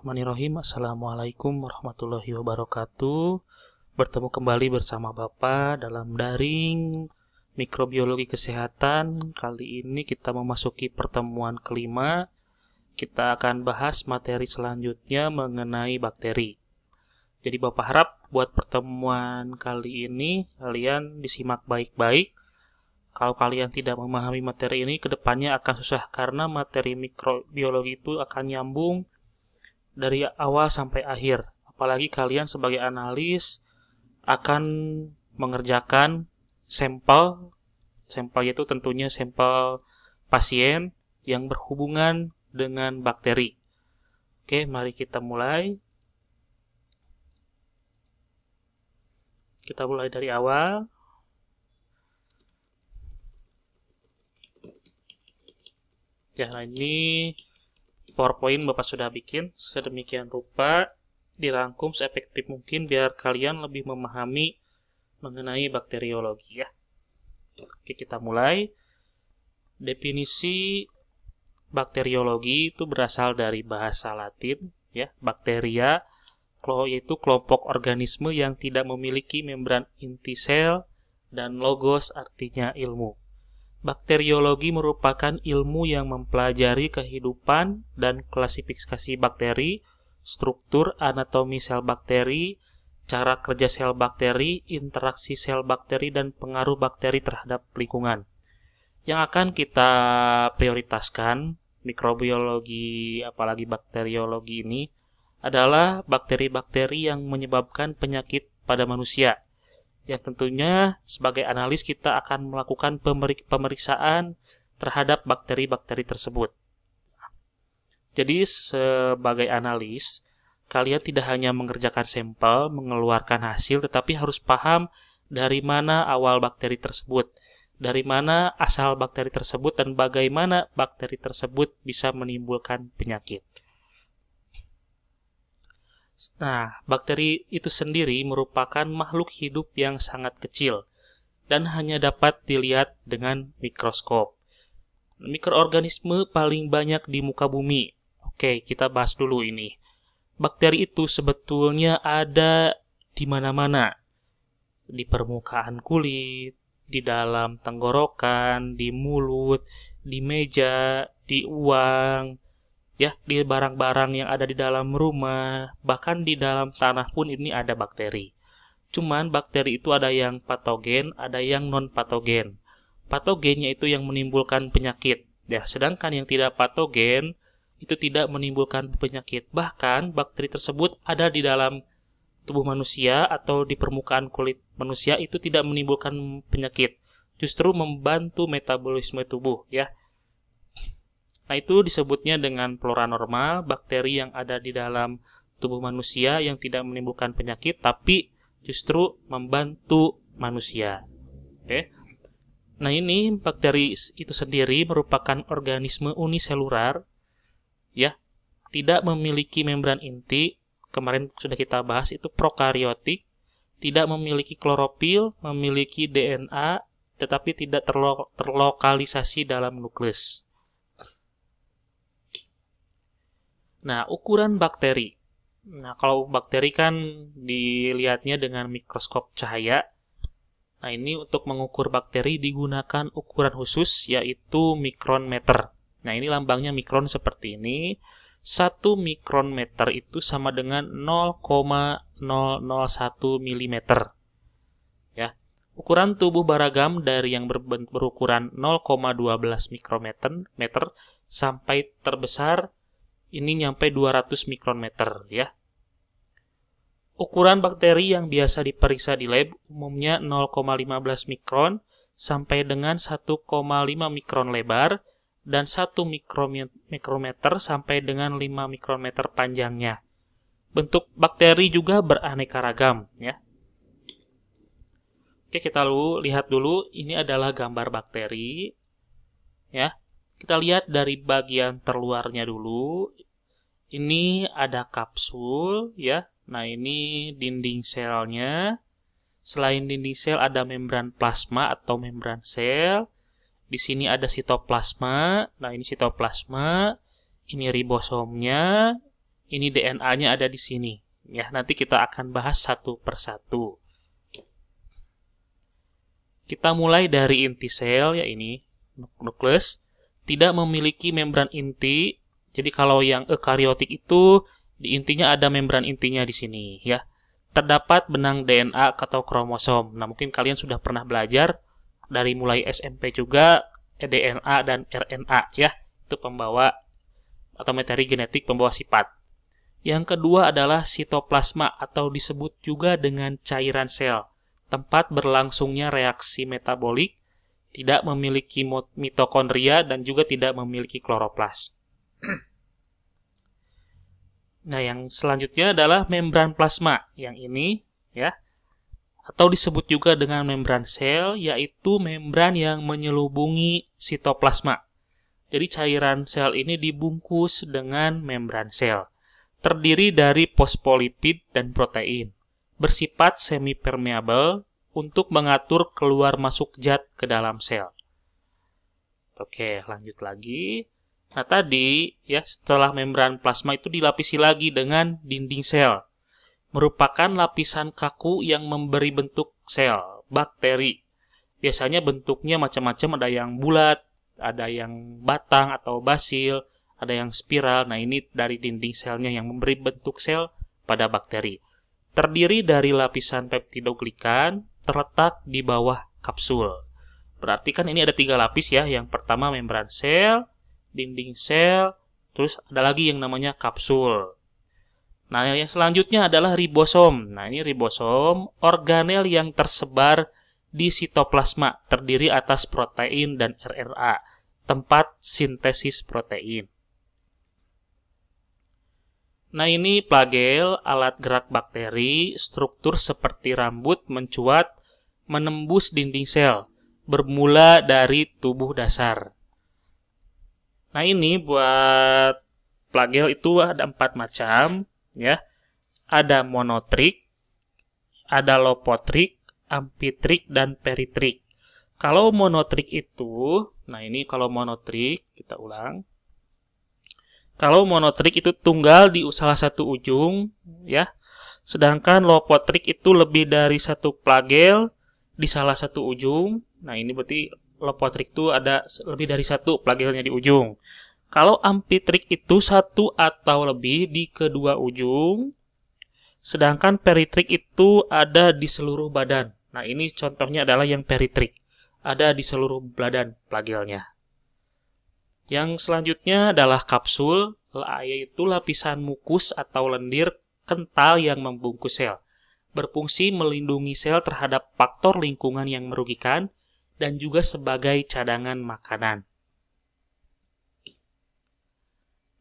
Bismillahirrahmanirrahim. Assalamualaikum warahmatullahi wabarakatuh. Bertemu kembali bersama Bapak dalam daring mikrobiologi kesehatan. Kali ini kita memasuki pertemuan kelima. Kita akan bahas materi selanjutnya mengenai bakteri. Jadi Bapak harap buat pertemuan kali ini kalian disimak baik-baik kalau kalian tidak memahami materi ini, kedepannya akan susah karena materi mikrobiologi itu akan nyambung dari awal sampai akhir. Apalagi kalian sebagai analis akan mengerjakan sampel. Sampel itu tentunya sampel pasien yang berhubungan dengan bakteri. Oke, mari kita mulai. Kita mulai dari awal. Ya, ini PowerPoint Bapak sudah bikin sedemikian rupa dirangkum seefektif mungkin biar kalian lebih memahami mengenai bakteriologi ya. Oke, kita mulai. Definisi bakteriologi itu berasal dari bahasa Latin ya, bakteria yaitu kelompok organisme yang tidak memiliki membran inti sel dan logos artinya ilmu. Bakteriologi merupakan ilmu yang mempelajari kehidupan dan klasifikasi bakteri, struktur anatomi sel bakteri, cara kerja sel bakteri, interaksi sel bakteri, dan pengaruh bakteri terhadap lingkungan. Yang akan kita prioritaskan mikrobiologi, apalagi bakteriologi ini, adalah bakteri-bakteri yang menyebabkan penyakit pada manusia yang tentunya sebagai analis kita akan melakukan pemeriksaan terhadap bakteri-bakteri tersebut. Jadi sebagai analis, kalian tidak hanya mengerjakan sampel, mengeluarkan hasil, tetapi harus paham dari mana awal bakteri tersebut, dari mana asal bakteri tersebut, dan bagaimana bakteri tersebut bisa menimbulkan penyakit. Nah, bakteri itu sendiri merupakan makhluk hidup yang sangat kecil dan hanya dapat dilihat dengan mikroskop. Mikroorganisme paling banyak di muka bumi. Oke, kita bahas dulu ini. Bakteri itu sebetulnya ada di mana-mana. Di permukaan kulit, di dalam tenggorokan, di mulut, di meja, di uang, ya di barang-barang yang ada di dalam rumah bahkan di dalam tanah pun ini ada bakteri cuman bakteri itu ada yang patogen ada yang non patogen patogennya itu yang menimbulkan penyakit ya sedangkan yang tidak patogen itu tidak menimbulkan penyakit bahkan bakteri tersebut ada di dalam tubuh manusia atau di permukaan kulit manusia itu tidak menimbulkan penyakit justru membantu metabolisme tubuh ya Nah, itu disebutnya dengan flora normal, bakteri yang ada di dalam tubuh manusia yang tidak menimbulkan penyakit tapi justru membantu manusia. Oke. Nah, ini bakteri itu sendiri merupakan organisme uniselular ya, tidak memiliki membran inti. Kemarin sudah kita bahas itu prokariotik, tidak memiliki klorofil, memiliki DNA tetapi tidak terlo terlokalisasi dalam nukleus. Nah, ukuran bakteri. Nah, kalau bakteri kan dilihatnya dengan mikroskop cahaya. Nah, ini untuk mengukur bakteri digunakan ukuran khusus yaitu mikron meter. Nah, ini lambangnya mikron seperti ini. satu mikron meter itu sama dengan 0,001 mm. Ya. Ukuran tubuh baragam dari yang berukuran 0,12 mikrometer meter sampai terbesar ini nyampe 200 mikrometer ya. Ukuran bakteri yang biasa diperiksa di lab umumnya 0,15 mikron sampai dengan 1,5 mikron lebar dan 1 mikrometer sampai dengan 5 mikrometer panjangnya. Bentuk bakteri juga beraneka ragam ya. Oke, kita lu lihat dulu ini adalah gambar bakteri ya. Kita lihat dari bagian terluarnya dulu ini ada kapsul ya. Nah, ini dinding selnya. Selain dinding sel ada membran plasma atau membran sel. Di sini ada sitoplasma. Nah, ini sitoplasma, ini ribosomnya, ini DNA-nya ada di sini. Ya, nanti kita akan bahas satu persatu. Kita mulai dari inti sel ya ini nukleus tidak memiliki membran inti jadi kalau yang eukariotik itu di intinya ada membran intinya di sini ya. Terdapat benang DNA atau kromosom. Nah, mungkin kalian sudah pernah belajar dari mulai SMP juga DNA dan RNA ya. Itu pembawa atau materi genetik pembawa sifat. Yang kedua adalah sitoplasma atau disebut juga dengan cairan sel, tempat berlangsungnya reaksi metabolik, tidak memiliki mitokondria dan juga tidak memiliki kloroplas. Nah, yang selanjutnya adalah membran plasma. Yang ini ya. Atau disebut juga dengan membran sel, yaitu membran yang menyelubungi sitoplasma. Jadi cairan sel ini dibungkus dengan membran sel. Terdiri dari fosfolipid dan protein. Bersifat semi semi-permeable untuk mengatur keluar masuk zat ke dalam sel. Oke, lanjut lagi. Nah, tadi ya setelah membran plasma itu dilapisi lagi dengan dinding sel. Merupakan lapisan kaku yang memberi bentuk sel, bakteri. Biasanya bentuknya macam-macam, ada yang bulat, ada yang batang atau basil, ada yang spiral. Nah, ini dari dinding selnya yang memberi bentuk sel pada bakteri. Terdiri dari lapisan peptidoglikan terletak di bawah kapsul. Berarti kan ini ada tiga lapis ya. Yang pertama membran sel, dinding sel, terus ada lagi yang namanya kapsul. Nah, yang selanjutnya adalah ribosom. Nah, ini ribosom organel yang tersebar di sitoplasma, terdiri atas protein dan rra tempat sintesis protein. Nah, ini plagel, alat gerak bakteri, struktur seperti rambut mencuat, menembus dinding sel, bermula dari tubuh dasar. Nah ini buat plagel itu ada empat macam ya. Ada monotrik, ada lopotrik, amplitrik dan peritrik. Kalau monotrik itu, nah ini kalau monotrik, kita ulang. Kalau monotrik itu tunggal di salah satu ujung ya. Sedangkan lopotrik itu lebih dari satu plagel di salah satu ujung. Nah ini berarti Lopotrik itu ada lebih dari satu plagialnya di ujung. Kalau amplitrik itu satu atau lebih di kedua ujung, sedangkan peritrik itu ada di seluruh badan. Nah, ini contohnya adalah yang peritrik. Ada di seluruh badan plagialnya. Yang selanjutnya adalah kapsul, yaitu lapisan mukus atau lendir kental yang membungkus sel. Berfungsi melindungi sel terhadap faktor lingkungan yang merugikan, dan juga sebagai cadangan makanan.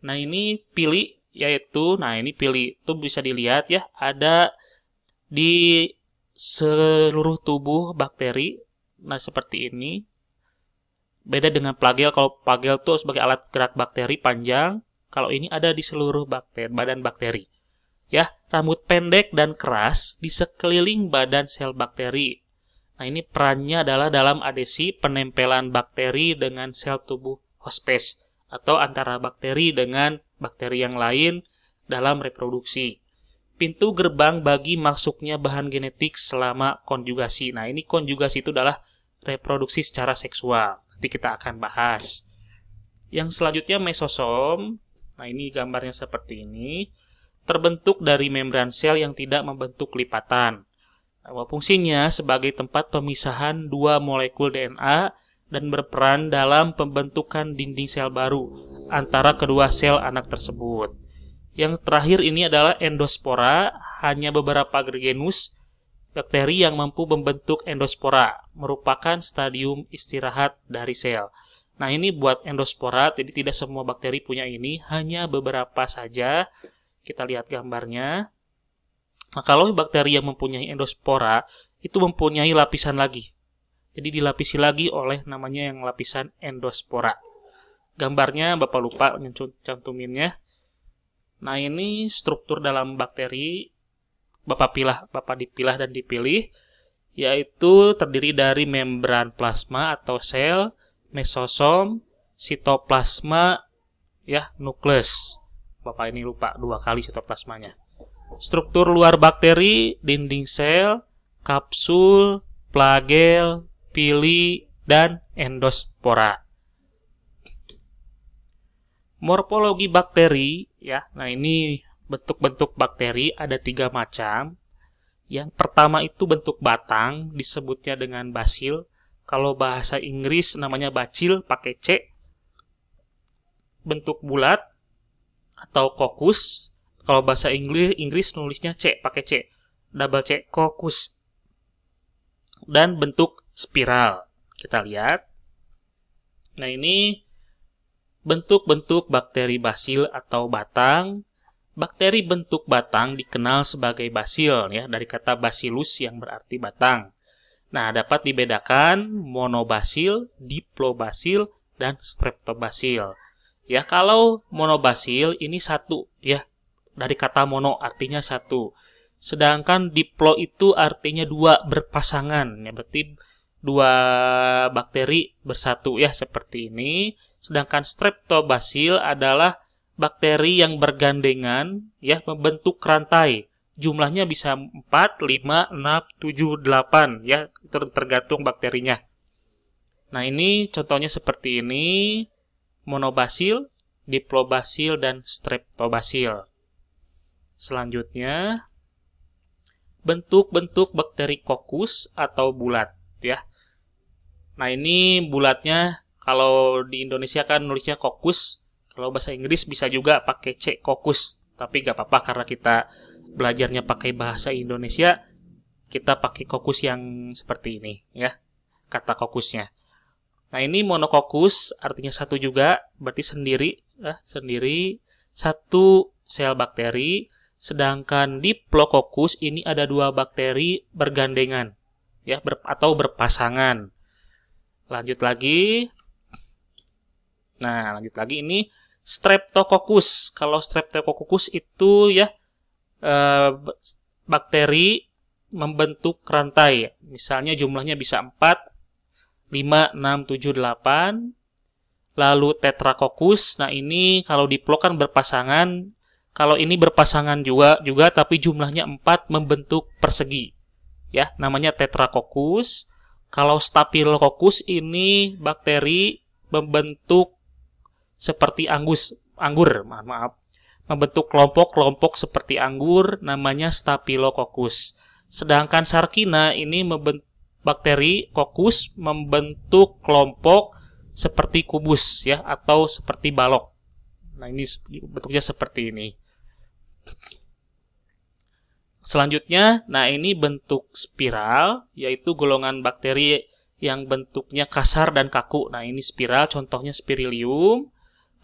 Nah, ini pilih yaitu nah ini pilih itu bisa dilihat ya, ada di seluruh tubuh bakteri. Nah, seperti ini. Beda dengan plagel kalau plagel itu sebagai alat gerak bakteri panjang, kalau ini ada di seluruh bakteri, badan bakteri. Ya, rambut pendek dan keras di sekeliling badan sel bakteri Nah, ini perannya adalah dalam adesi penempelan bakteri dengan sel tubuh hospes atau antara bakteri dengan bakteri yang lain dalam reproduksi. Pintu gerbang bagi masuknya bahan genetik selama konjugasi. Nah, ini konjugasi itu adalah reproduksi secara seksual. Nanti kita akan bahas. Yang selanjutnya mesosom. Nah, ini gambarnya seperti ini. Terbentuk dari membran sel yang tidak membentuk lipatan Nah, fungsinya sebagai tempat pemisahan dua molekul DNA dan berperan dalam pembentukan dinding sel baru antara kedua sel anak tersebut. Yang terakhir ini adalah endospora, hanya beberapa genus bakteri yang mampu membentuk endospora, merupakan stadium istirahat dari sel. Nah, ini buat endospora, jadi tidak semua bakteri punya ini, hanya beberapa saja. Kita lihat gambarnya. Nah, kalau bakteri yang mempunyai endospora itu mempunyai lapisan lagi. Jadi dilapisi lagi oleh namanya yang lapisan endospora. Gambarnya Bapak lupa cantuminnya. Nah, ini struktur dalam bakteri Bapak pilah, Bapak dipilah dan dipilih yaitu terdiri dari membran plasma atau sel, mesosom, sitoplasma, ya nukleus. Bapak ini lupa dua kali sitoplasmanya struktur luar bakteri, dinding sel, kapsul, plagel, pili, dan endospora. Morfologi bakteri, ya. Nah ini bentuk-bentuk bakteri ada tiga macam. Yang pertama itu bentuk batang, disebutnya dengan basil. Kalau bahasa Inggris namanya bacil pakai C. Bentuk bulat atau kokus. Kalau bahasa Inggris, Inggris nulisnya C, pakai C. Double C, kokus. Dan bentuk spiral. Kita lihat. Nah, ini bentuk-bentuk bakteri basil atau batang. Bakteri bentuk batang dikenal sebagai basil ya, dari kata basilus yang berarti batang. Nah, dapat dibedakan monobasil, diplobasil, dan streptobasil. Ya, kalau monobasil ini satu ya, dari kata mono artinya satu. Sedangkan diplo itu artinya dua berpasangan, ya berarti dua bakteri bersatu ya seperti ini. Sedangkan streptobasil adalah bakteri yang bergandengan ya membentuk rantai. Jumlahnya bisa 4, 5, 6, 7, 8 ya tergantung bakterinya. Nah, ini contohnya seperti ini monobasil, diplobasil dan streptobasil. Selanjutnya, bentuk-bentuk bakteri kokus atau bulat ya. Nah, ini bulatnya kalau di Indonesia kan nulisnya kokus, kalau bahasa Inggris bisa juga pakai C kokus, tapi gak apa-apa karena kita belajarnya pakai bahasa Indonesia, kita pakai kokus yang seperti ini ya, kata kokusnya. Nah, ini monokokus artinya satu juga, berarti sendiri, ya, sendiri satu sel bakteri Sedangkan di Plococcus ini ada dua bakteri bergandengan ya ber, atau berpasangan. Lanjut lagi. Nah, lanjut lagi ini Streptococcus. Kalau Streptococcus itu ya e, bakteri membentuk rantai. Misalnya jumlahnya bisa 4, 5, 6, 7, 8. Lalu tetrakokus. Nah, ini kalau diplok kan berpasangan kalau ini berpasangan juga juga tapi jumlahnya 4 membentuk persegi. Ya, namanya tetrakokus. Kalau staphylococcus ini bakteri membentuk seperti anggus, anggur, maaf, maaf. Membentuk kelompok-kelompok seperti anggur namanya staphylococcus. Sedangkan sarkina ini membentuk bakteri kokus membentuk kelompok seperti kubus ya atau seperti balok. Nah, ini bentuknya seperti ini. Selanjutnya, nah ini bentuk spiral, yaitu golongan bakteri yang bentuknya kasar dan kaku. Nah ini spiral, contohnya spirilium.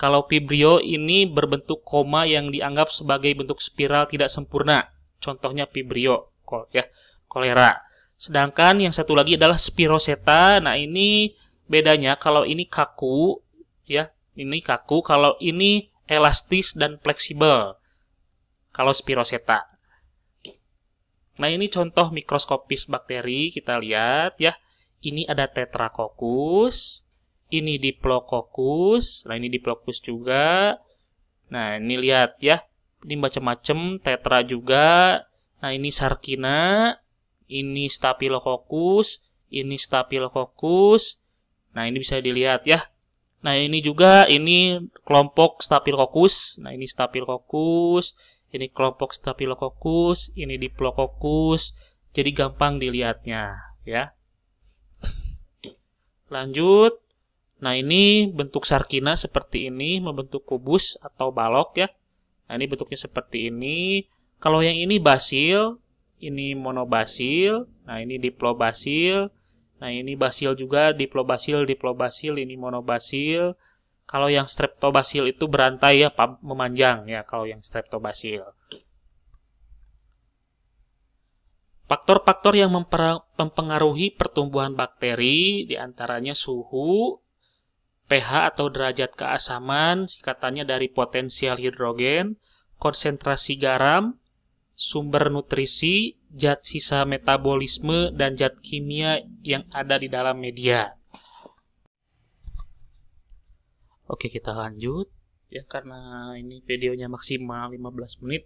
Kalau Vibrio ini berbentuk koma yang dianggap sebagai bentuk spiral tidak sempurna. Contohnya Vibrio, kol ya, kolera. Sedangkan yang satu lagi adalah Spiroseta. Nah, ini bedanya kalau ini kaku ya, ini kaku, kalau ini elastis dan fleksibel kalau Spiroseta. Nah, ini contoh mikroskopis bakteri, kita lihat ya. Ini ada tetrakokus, ini diplokokus, nah ini diplokus juga. Nah, ini lihat ya. Ini macam-macam, tetra juga. Nah, ini Sarkina, ini Staphylococcus, ini Staphylococcus. Nah, ini bisa dilihat ya. Nah, ini juga ini kelompok Staphylococcus. Nah, ini Staphylococcus ini kelompok Staphylococcus, ini Diplococcus, jadi gampang dilihatnya, ya. Lanjut, nah ini bentuk sarkina seperti ini, membentuk kubus atau balok ya. Nah ini bentuknya seperti ini. Kalau yang ini basil, ini monobasil, nah ini diplobasil, nah ini basil juga, diplobasil, diplobasil, ini monobasil, kalau yang streptobasil itu berantai ya memanjang ya kalau yang streptobasil. Faktor-faktor yang mempengaruhi pertumbuhan bakteri diantaranya suhu, pH atau derajat keasaman, singkatannya dari potensial hidrogen, konsentrasi garam, sumber nutrisi, zat sisa metabolisme, dan zat kimia yang ada di dalam media. Oke, kita lanjut. Ya, karena ini videonya maksimal 15 menit,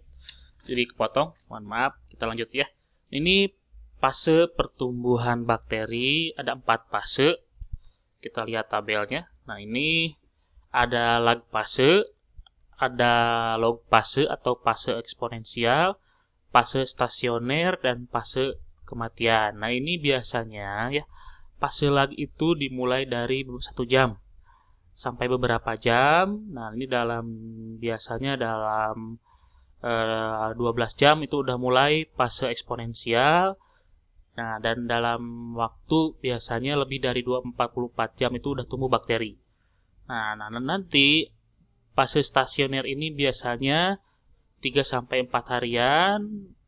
jadi kepotong. Mohon maaf, kita lanjut ya. Ini fase pertumbuhan bakteri, ada empat fase. Kita lihat tabelnya. Nah, ini ada lag fase, ada log fase atau fase eksponensial, fase stasioner, dan fase kematian. Nah, ini biasanya ya, fase lag itu dimulai dari satu jam sampai beberapa jam. Nah, ini dalam biasanya dalam uh, eh, 12 jam itu udah mulai fase eksponensial. Nah, dan dalam waktu biasanya lebih dari 244 jam itu udah tumbuh bakteri. Nah, nah, nah nanti fase stasioner ini biasanya 3 sampai 4 harian,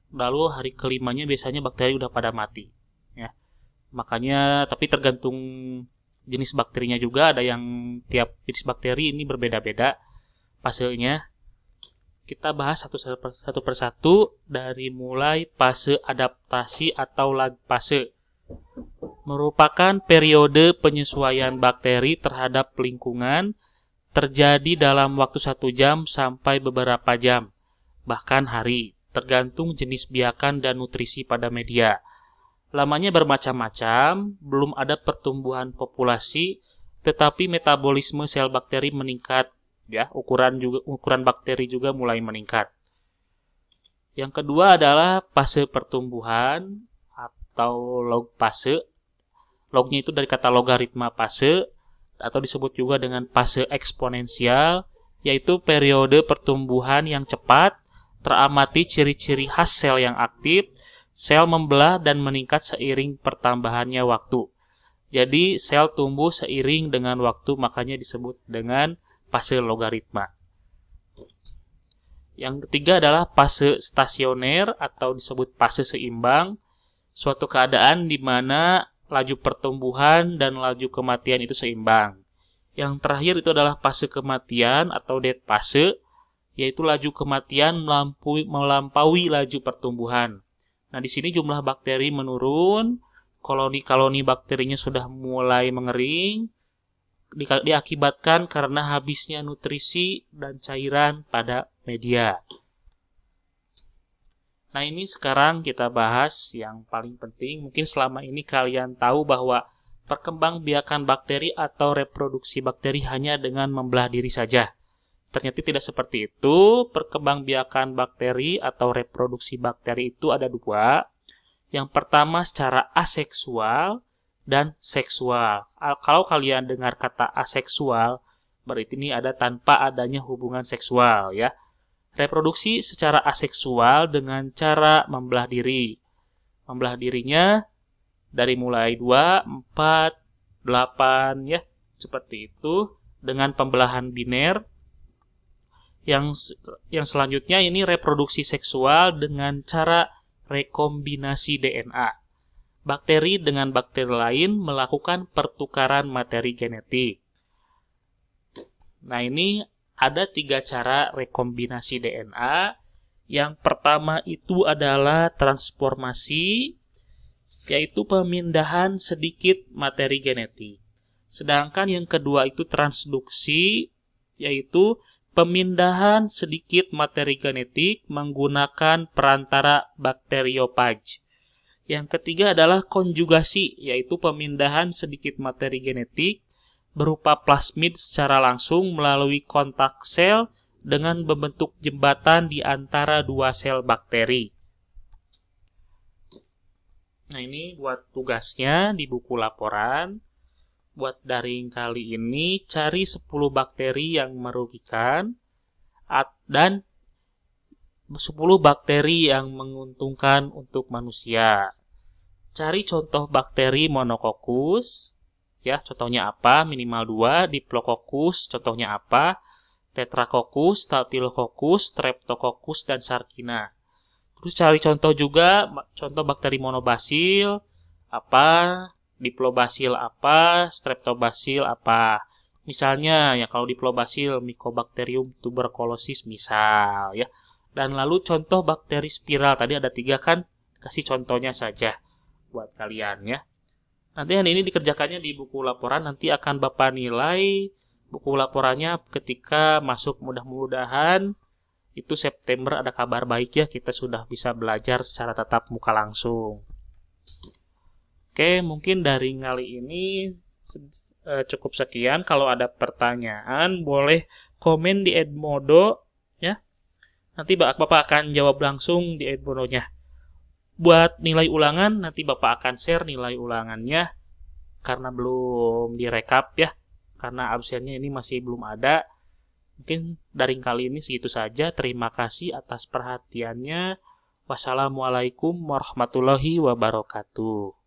lalu hari kelimanya biasanya bakteri udah pada mati, ya. Makanya tapi tergantung jenis bakterinya juga ada yang tiap jenis bakteri ini berbeda-beda fasenya kita bahas satu, satu persatu dari mulai fase adaptasi atau lag fase merupakan periode penyesuaian bakteri terhadap lingkungan terjadi dalam waktu satu jam sampai beberapa jam bahkan hari tergantung jenis biakan dan nutrisi pada media lamanya bermacam-macam, belum ada pertumbuhan populasi, tetapi metabolisme sel bakteri meningkat, ya, ukuran juga ukuran bakteri juga mulai meningkat. Yang kedua adalah fase pertumbuhan atau log fase. Lognya itu dari kata logaritma fase atau disebut juga dengan fase eksponensial, yaitu periode pertumbuhan yang cepat, teramati ciri-ciri khas sel yang aktif, Sel membelah dan meningkat seiring pertambahannya waktu. Jadi sel tumbuh seiring dengan waktu makanya disebut dengan fase logaritma. Yang ketiga adalah fase stasioner atau disebut fase seimbang, suatu keadaan di mana laju pertumbuhan dan laju kematian itu seimbang. Yang terakhir itu adalah fase kematian atau dead fase, yaitu laju kematian melampaui laju pertumbuhan. Nah, di sini jumlah bakteri menurun, koloni-koloni bakterinya sudah mulai mengering, di, diakibatkan karena habisnya nutrisi dan cairan pada media. Nah, ini sekarang kita bahas yang paling penting. Mungkin selama ini kalian tahu bahwa biakan bakteri atau reproduksi bakteri hanya dengan membelah diri saja. Ternyata tidak seperti itu. Perkembangbiakan bakteri atau reproduksi bakteri itu ada dua. Yang pertama secara aseksual dan seksual. Kalau kalian dengar kata aseksual, berarti ini ada tanpa adanya hubungan seksual ya. Reproduksi secara aseksual dengan cara membelah diri. Membelah dirinya dari mulai 2, 4, 8 ya, seperti itu dengan pembelahan biner yang yang selanjutnya ini reproduksi seksual dengan cara rekombinasi DNA. Bakteri dengan bakteri lain melakukan pertukaran materi genetik. Nah, ini ada tiga cara rekombinasi DNA. Yang pertama itu adalah transformasi, yaitu pemindahan sedikit materi genetik. Sedangkan yang kedua itu transduksi, yaitu pemindahan sedikit materi genetik menggunakan perantara bakteriopage. Yang ketiga adalah konjugasi, yaitu pemindahan sedikit materi genetik berupa plasmid secara langsung melalui kontak sel dengan membentuk jembatan di antara dua sel bakteri. Nah, ini buat tugasnya di buku laporan buat daring kali ini cari 10 bakteri yang merugikan dan 10 bakteri yang menguntungkan untuk manusia. Cari contoh bakteri monokokus, ya contohnya apa, minimal 2, diplokokus contohnya apa, tetrakokus, staphylococcus, streptococcus, dan sarkina. Terus cari contoh juga, contoh bakteri monobasil, apa, diplobasil apa, streptobasil apa. Misalnya ya kalau diplobasil Mycobacterium tuberculosis misal ya. Dan lalu contoh bakteri spiral tadi ada tiga kan, kasih contohnya saja buat kalian ya. Nanti yang ini dikerjakannya di buku laporan nanti akan Bapak nilai buku laporannya ketika masuk mudah-mudahan itu September ada kabar baik ya kita sudah bisa belajar secara tetap muka langsung. Oke, mungkin dari kali ini eh, cukup sekian. Kalau ada pertanyaan, boleh komen di Edmodo ya. Nanti Bapak akan jawab langsung di Edmodo-nya. Buat nilai ulangan, nanti Bapak akan share nilai ulangannya karena belum direkap ya. Karena absennya ini masih belum ada. Mungkin dari kali ini segitu saja. Terima kasih atas perhatiannya. Wassalamualaikum warahmatullahi wabarakatuh.